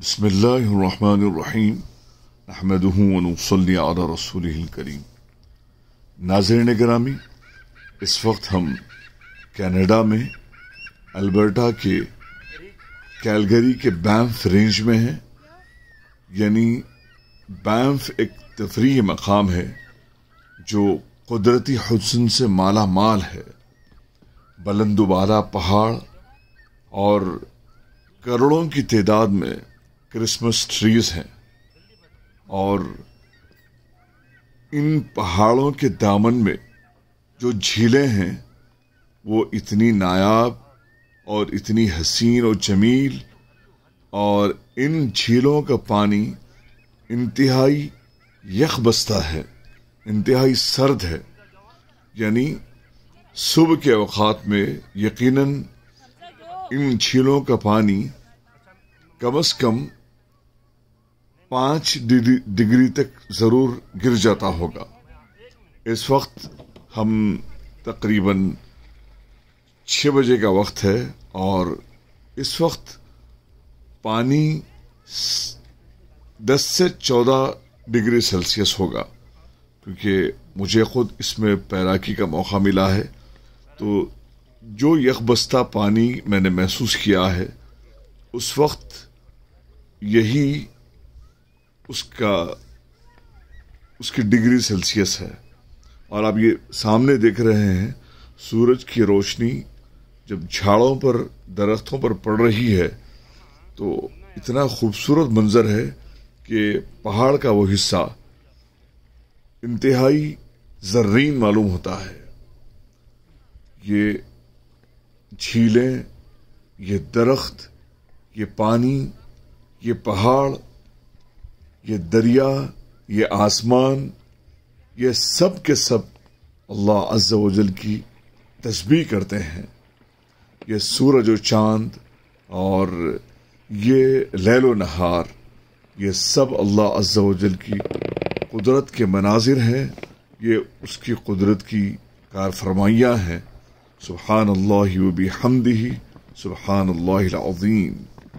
بسم الله الرحمن الرحیم नहमदली आला रसूल करीम नाजरन ग्रामी इस वक्त हम कैनेडा में अल्बर्टा के कैलगरी के बैंफ रेंज में हैं यानी बैंफ एक तफरी मकाम है जो कुदरती हसन से माला माल है बुलंद पहाड़ और करोड़ों की तदाद में क्रिसमस ट्रीज हैं और इन पहाड़ों के दामन में जो झीलें हैं वो इतनी नायाब और इतनी हसीन और जमील और इन झीलों का पानी इंतहाई यख बस्ता है इंतहाई सर्द है यानी सुबह के अवकात में यकीनन इन झीलों का पानी कम अज़ कम पाँच डिग्री तक ज़रूर गिर जाता होगा इस वक्त हम तकरीबन छः बजे का वक्त है और इस वक्त पानी दस से चौदह डिग्री सेल्सियस होगा क्योंकि मुझे ख़ुद इसमें पैराकी का मौका मिला है तो जो यकबस्ता पानी मैंने महसूस किया है उस वक्त यही उसका उसकी डिग्री सेल्सियस है और आप ये सामने देख रहे हैं सूरज की रोशनी जब झाड़ों पर दरख्तों पर पड़ रही है तो इतना खूबसूरत मंज़र है कि पहाड़ का वो हिस्सा इंतहाई जर्रीन मालूम होता है ये झीलें ये दरख्त ये पानी ये पहाड़ ये दरिया ये आसमान ये सब के सब अल्लाह अज्जा वजल की तस्बी करते हैं ये सूरज और चांद और ये लैलो नहार ये सब अल्लाह अज्जा वजल की कुदरत के मनाजिर हैं ये उसकी कुदरत की कारफरमाइयाँ हैं सुबहान अल्लाह वबी सुबहान अल्लाज़ीम